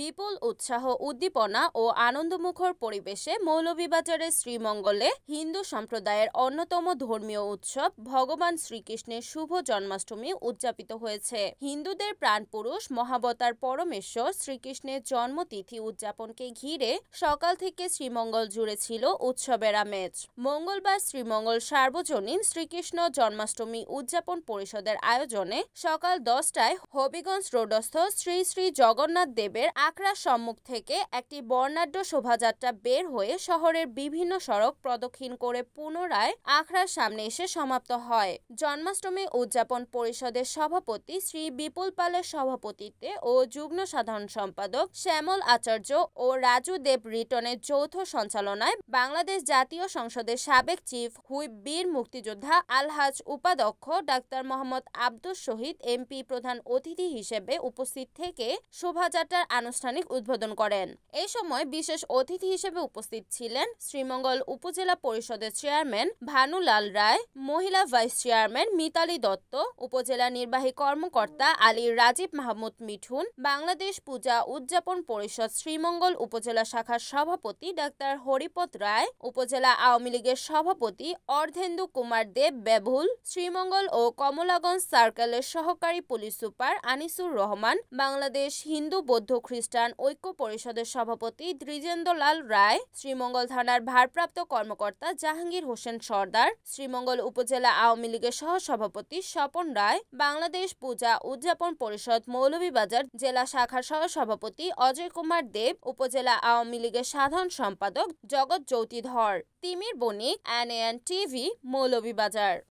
বিপুল উৎসাহ উদ্দীপনা ও আনন্দমুখর পরিবেশে মৌলভীবাজারের শ্রীমঙ্গলে হিন্দু সম্প্রদায়ের অন্যতম ধর্মীয় উৎসব ভগবান শ্রীকৃষ্ণের শুভ জন্মাষ্টমী উদযাপিত হয়েছে হিন্দুদের প্রাণপুরুষ মহাবতার পরমেশ্বর শ্রীকৃষ্ণের জন্মতিথি উদযাপনকে ঘিরে সকাল থেকে শ্রীমঙ্গল জুড়ে ছিল উৎসবের আমেজ মঙ্গলবার শ্রীমঙ্গল সার্বজনীন শ্রীকৃষ্ণ জন্মাষ্টমী উদযাপন পরিষদের আয়োজনে সকাল দশটায় হবিগঞ্জ রোডস্থ শ্রী শ্রী জগন্নাথ দেবের আখড়ার সম্মুখ থেকে একটি বর্ণাঢ্য শোভাযাত্রা বের হয়ে শহরের বিভিন্ন সড়ক প্রদক্ষিণ করে পুনরায় আখড়ার সামনে এসে সমাপ্ত হয় জন্মাষ্টমী উদযাপন পরিষদের সভাপতি শ্রী বিপুল পালের সভাপতিত্বে ও যুগ্ম সাধারণ সম্পাদক শ্যামল আচার্য ও রাজু দেব রিটনের যৌথ সঞ্চালনায় বাংলাদেশ জাতীয় সংসদের সাবেক চিফ হুইপ বীর মুক্তিযোদ্ধা আলহাজ উপাধ্যক্ষ ডাক্তার মোহাম্মদ আব্দুল শহীদ এমপি প্রধান অতিথি হিসেবে উপস্থিত থেকে শোভাযাত্রার আনুষ্ঠানিক আনুষ্ঠানিক উদ্বোধন করেন এই সময় বিশেষ অতিথি হিসেবে উপস্থিত ছিলেন শ্রীমঙ্গল উপজেলা পরিষদের চেয়ারম্যান ভানুলাল রায় মহিলা ভাইস চেয়ারম্যান মিতালি দত্ত উপজেলা নির্বাহী কর্মকর্তা আলী রাজীব মাহমুদ মিঠুন বাংলাদেশ পূজা উদযাপন পরিষদ শ্রীমঙ্গল উপজেলা শাখার সভাপতি ডাক্তার হরিপত রায় উপজেলা আওয়ামী লীগের সভাপতি অর্ধেন্দু কুমার দেব বেভুল শ্রীমঙ্গল ও কমলাগঞ্জ সার্কেলের সহকারী পুলিশ সুপার আনিসুর রহমান বাংলাদেশ হিন্দু বৌদ্ধ খ্রিস্ট খ্রিস্টান ঐক্য পরিষদের সভাপতি দ্রিজেন্দ্রলাল রায় শ্রীমঙ্গল থানার ভারপ্রাপ্ত কর্মকর্তা জাহাঙ্গীর হোসেন সর্দার শ্রীমঙ্গল উপজেলা আওয়ামী লীগের সহসভাপতি স্বপন রায় বাংলাদেশ পূজা উদযাপন পরিষদ মৌলভীবাজার জেলা শাখার সহসভাপতি অজয় কুমার দেব উপজেলা আওয়ামী লীগের সাধারণ সম্পাদক Jagat Jyotidhar Timir Banik N N TV Moulvibazar